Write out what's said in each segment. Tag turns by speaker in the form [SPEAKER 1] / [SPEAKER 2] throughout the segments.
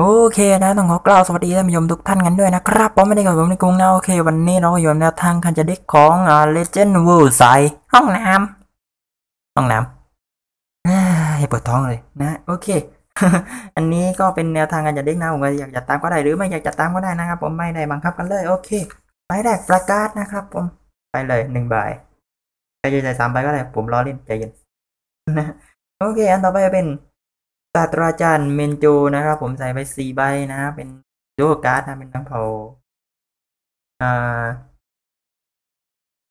[SPEAKER 1] โอเค นะต้องขอกล่าวสวัสดีท่านผู้ชมทุกท่านกันด้วยนะครับผมไม่ได้กับผมในกรุงนะโอเค วันนี้เราอยู่แนวทางการจะดิกของอ่า Legend World สายห้องน้ำห้องน้ำให้ปวดท้องเลยนะโอเคอันนี้ก็เป็นแนวทางการจะเด็กนะผมอยากจะตามก็ได้หรือไม่อยากจะตามก็ได้นะครับผมไม่ได้บังคับกันเลย โอเคไปแรกประกาศนะครับ ผม ไปเลยหนึ่งใบใครจะใจสามใบก็ได้ ผมรอเล่นใจเย็นนะโอเค อันต่อไปเป็นาตราจารย์เมนโจนะครับผมใส่ไปสี่ใบนะเป็นโยกการ์ดนะเป็นน้ำเผาอ่า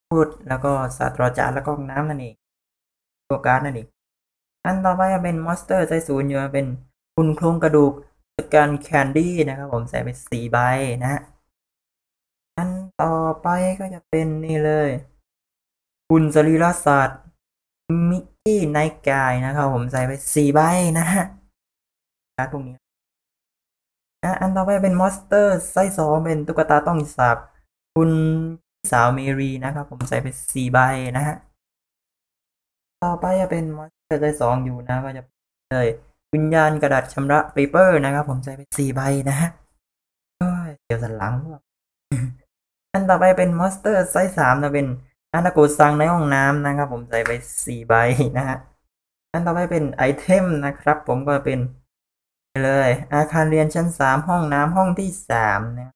[SPEAKER 1] พูดแล้วก็ศาสตราจารย์แล้วก็น้ำนั่นเองโยกการ์ดนั่นเองอันต่อไปเป็นมอสเตอร์ใส่ศูนย์อยู่เป็น คุณโครงกระดูกสกันแคนดี้นะครับผมใส่ไปสี่ใบนะอันต่อไปก็จะเป็นนี่เลย คุณสรีรศาสตร์มิกกี้ไนกายนะครับผมใส่ไปสี่ใบนะฮะการ์ดพวกนี้อันต่อไปเป็นมอสเตอร์ไส้สองเป็นตุ๊กตาต้องสาบคุณสาวเมรีนะครับผมใส่ไปสี่ใบนะฮะต่อไปจะเป็นมอสเตอร์ไส้สองอยู่นะก็จะเลยวิญญาณกระดาษชำระเปเปอร์นะครับผมใส่ไปสี่ใบนะฮะเดี๋ยวสันหลังวอันต่อไปเป็นมอสเตอร์ไซส์สามนะเป็นอานาโกซังในห้องน้ำนะครับผมใส่ไปสี่ใบนะฮะอันต่อไปเป็นไอเทมนะครับผมก็เป็นเลยอาคารเรียนชั้นสามห้องน้ำห้องที่สามนะ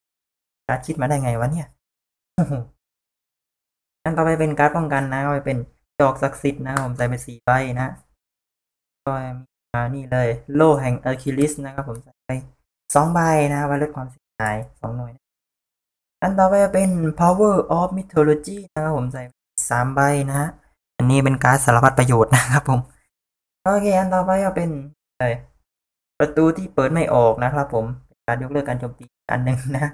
[SPEAKER 1] การคิดมาได้ไงวะเนี่ยอันต่อไปเป็นการป้องกันนะไปเป็นดอกศักดิ์สิทธิ์นะผมใส่ไปสี่ใบนะก็มีมานี่เลย โล่ แห่งเออร์คิลิส นะครับผมใส่ไปสองใบนะไว้ลดความเสียหายสองหน่วยอันต่อไปเป็น power of mythology นะครับผมใส่สามใบนะฮะอันนี้เป็นการสารพัดประโยชน์นะครับผมโอเค อันต่อไปก็เป็นอประตูที่เปิดไม่ออกนะครับผมการยกเลิกการโจมตีอันหนึ่งนะ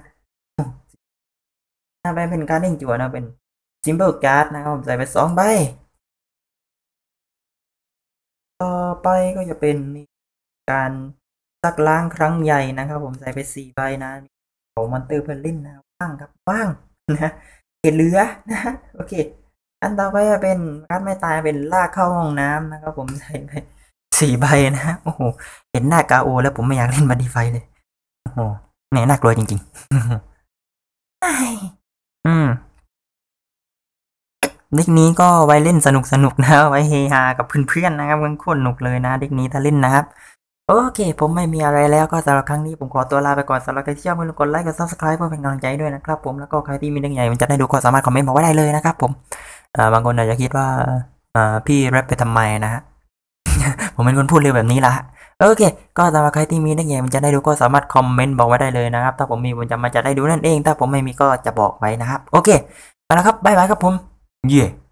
[SPEAKER 1] ไปเป็นการเล่นจั่วนะเป็น ซิมเบิลการ์ดนะครับผมใส่ไปสองใบ ต่อไปก็จะเป็นการซักล้างครั้งใหญ่นะครับผมใส่ไปสี่ใบนะ ของมอนเตอร์เพลินนะว่างครับว่างนะเกลือนะโอเค อันต่อไปจะเป็นการไม่ตายเป็นลากเข้าห้องน้ำนะครับผมใส่ไปสี่ใบนะฮะโอ้โหเห็นหน้ากาโอ แล้วผมไม่อยากเล่นบัดีไฟเลยโอ้โหแหมน่ากลัวจริง ๆอืมเด็กนี้ก็ไว้เล่นสนุกสนุกนะ ไว้เฮฮากับเพื่อนๆนะครับนคนหนุกเลยนะเด็กนี้ถ้าเล่นนะครับ โอเค ผมไม่มีอะไร แล้วก็สำหรับครั้งนี้ผมขอตัวลาไปก่อนสำหรับใครที่ชอบอย่าลืมกดไลค์กดซับสไคร b ์เพื่อเป็นกำลังใจด้วยนะครับผมแล้วก็ใครที่มีเรื่องใหญ่มันจะได้ดูก็สามารถคอมเมนต์มาไว้ได้เลยนะครับ ผมบางคนอาจจะคิดว่าพี่แรปไปทำไมนะฮะผมเป็นคนพูดเร็วแบบนี้ละโอเค ก็สำหรับใครที่มีนักเรียนมันจะได้ดูก็สามารถคอมเมนต์บอกไว้ได้เลยนะครับ ถ้าผมมีผมจะมาจะได้ดูนั่นเอง ถ้าผมไม่มีก็จะบอกไว้นะครับ โอเคไปแล้วครับบ๊ายบายครับผมเย่ yeah.